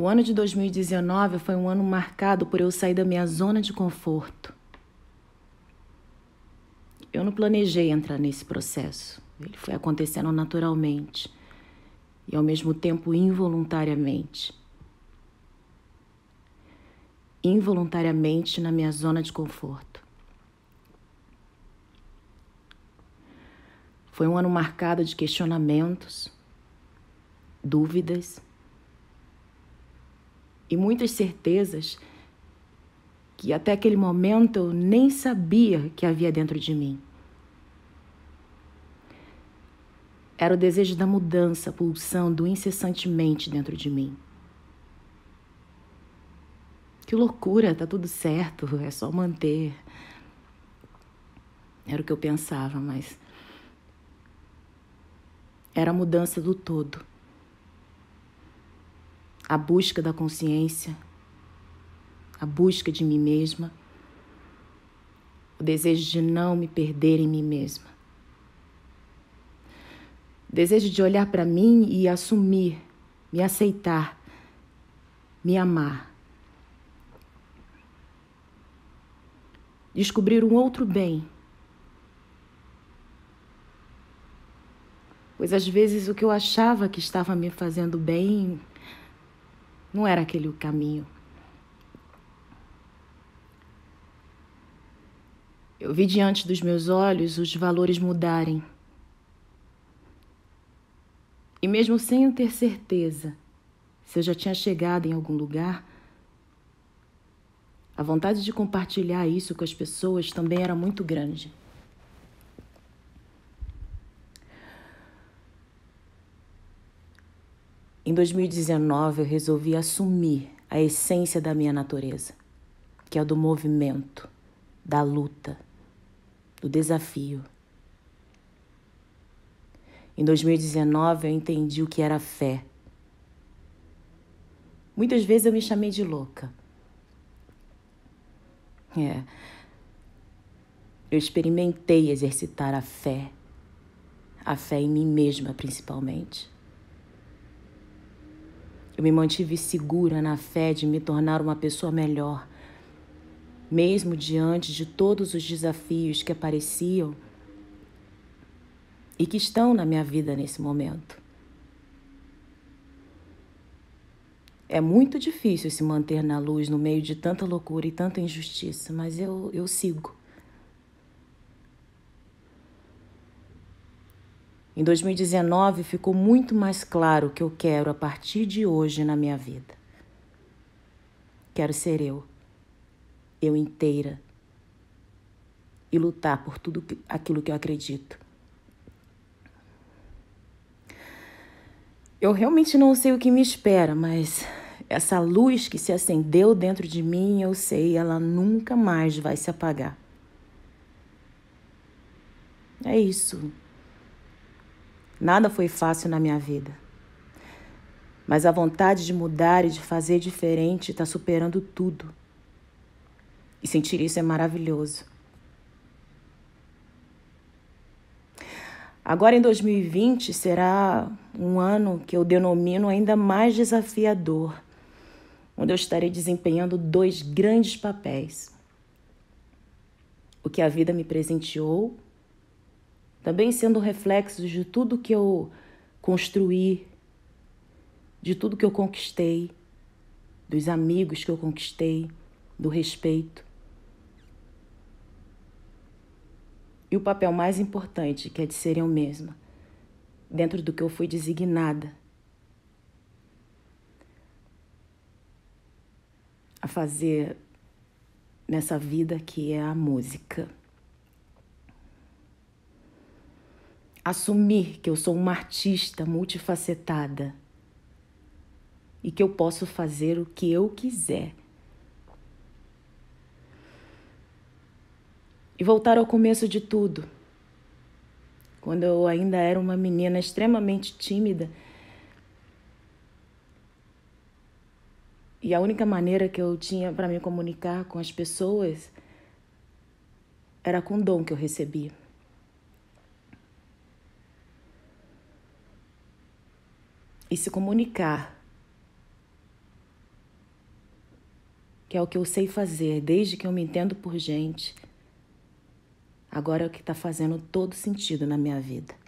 O ano de 2019 foi um ano marcado por eu sair da minha zona de conforto. Eu não planejei entrar nesse processo. Ele foi acontecendo naturalmente e ao mesmo tempo involuntariamente. Involuntariamente na minha zona de conforto. Foi um ano marcado de questionamentos, dúvidas, e muitas certezas que até aquele momento eu nem sabia que havia dentro de mim. Era o desejo da mudança pulsando incessantemente dentro de mim. Que loucura, tá tudo certo, é só manter. Era o que eu pensava, mas era a mudança do todo a busca da consciência, a busca de mim mesma, o desejo de não me perder em mim mesma, o desejo de olhar para mim e assumir, me aceitar, me amar. Descobrir um outro bem. Pois às vezes o que eu achava que estava me fazendo bem não era aquele o caminho. Eu vi diante dos meus olhos os valores mudarem. E mesmo sem eu ter certeza se eu já tinha chegado em algum lugar, a vontade de compartilhar isso com as pessoas também era muito grande. Em 2019, eu resolvi assumir a essência da minha natureza, que é do movimento, da luta, do desafio. Em 2019, eu entendi o que era fé. Muitas vezes eu me chamei de louca. É. Eu experimentei exercitar a fé, a fé em mim mesma principalmente. Eu me mantive segura na fé de me tornar uma pessoa melhor. Mesmo diante de todos os desafios que apareciam e que estão na minha vida nesse momento. É muito difícil se manter na luz no meio de tanta loucura e tanta injustiça, mas eu, eu sigo. Em 2019 ficou muito mais claro o que eu quero a partir de hoje na minha vida. Quero ser eu, eu inteira, e lutar por tudo aquilo que eu acredito. Eu realmente não sei o que me espera, mas essa luz que se acendeu dentro de mim, eu sei, ela nunca mais vai se apagar. É isso. Nada foi fácil na minha vida. Mas a vontade de mudar e de fazer diferente está superando tudo. E sentir isso é maravilhoso. Agora em 2020 será um ano que eu denomino ainda mais desafiador, onde eu estarei desempenhando dois grandes papéis: o que a vida me presenteou também sendo reflexos de tudo que eu construí, de tudo que eu conquistei, dos amigos que eu conquistei, do respeito. E o papel mais importante, que é de ser eu mesma, dentro do que eu fui designada a fazer nessa vida que é a música. assumir que eu sou uma artista multifacetada e que eu posso fazer o que eu quiser. E voltar ao começo de tudo, quando eu ainda era uma menina extremamente tímida. E a única maneira que eu tinha para me comunicar com as pessoas era com o dom que eu recebia. e se comunicar, que é o que eu sei fazer desde que eu me entendo por gente, agora é o que está fazendo todo sentido na minha vida.